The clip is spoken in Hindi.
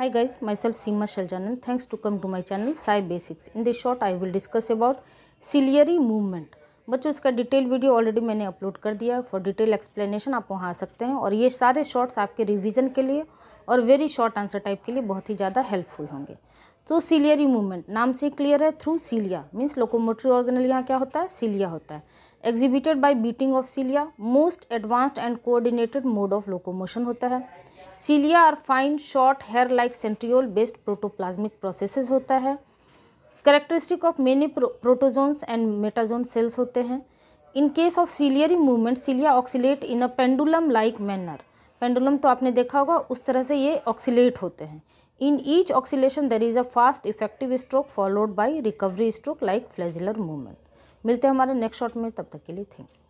Hi guys, myself Seema Shaljanan. Thanks to come to my channel Sai Basics. In this short, I will discuss about ciliary movement. बच्चों इसका डिटेल वीडियो ऑलरेडी मैंने अपलोड कर दिया है फॉर डिटेल एक्सप्लेनेशन आप वहाँ आ सकते हैं और ये सारे शॉर्ट्स आपके रिवीजन के लिए और वेरी शॉर्ट आंसर टाइप के लिए बहुत ही ज़्यादा हेल्पफुल होंगे तो सिलियरी मूवमेंट नाम से क्लियर है through cilia means locomotory organelle यहाँ क्या होता है सीलिया होता है exhibited by beating of cilia most advanced and coordinated mode of locomotion होता है सीलिया और fine short hair like centriole based protoplasmic processes होता है characteristic of many protozoans and metazoan cells होते हैं in case of ciliary movement cilia oscillate in a pendulum like manner pendulum तो आपने देखा होगा उस तरह से ये ऑक्सीलेट होते हैं in each oscillation there is a fast effective stroke followed by recovery stroke like flagellar movement मिलते हैं हमारे नेक्स्ट शॉट में तब तक के लिए थैंक यू